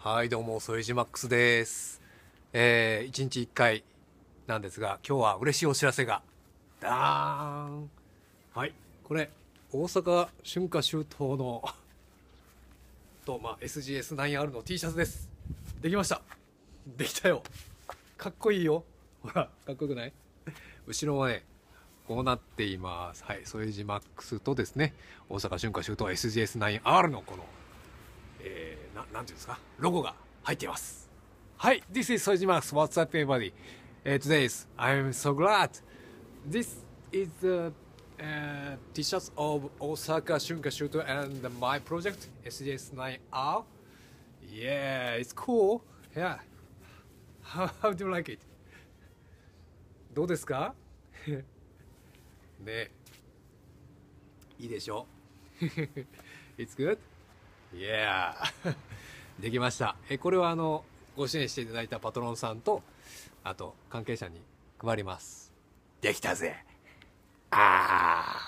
はいどうも添島マックスです、えー、一日一回なんですが今日は嬉しいお知らせがダーンはいこれ大阪春夏秋冬のと、まあ、SGS9R の T シャツですできましたできたよかっこいいよほらかっこよくない後ろはねこうなっていますはい添ジマックスとですね大阪春夏秋冬 SGS9R のこのなんていうんですか、ロゴが入っています。はい、This is Sojimax. What's up, everybody?、Uh, today's, I'm so glad. This is the、uh, T-shirts of Osaka Shunka Shuto and my project, SJS9R. Yeah, it's cool. Yeah. How, how do you like it? どうですかねいいでしょ It's good? いや できましたえこれはあのご支援していただいたパトロンさんとあと関係者に配りますできたぜああ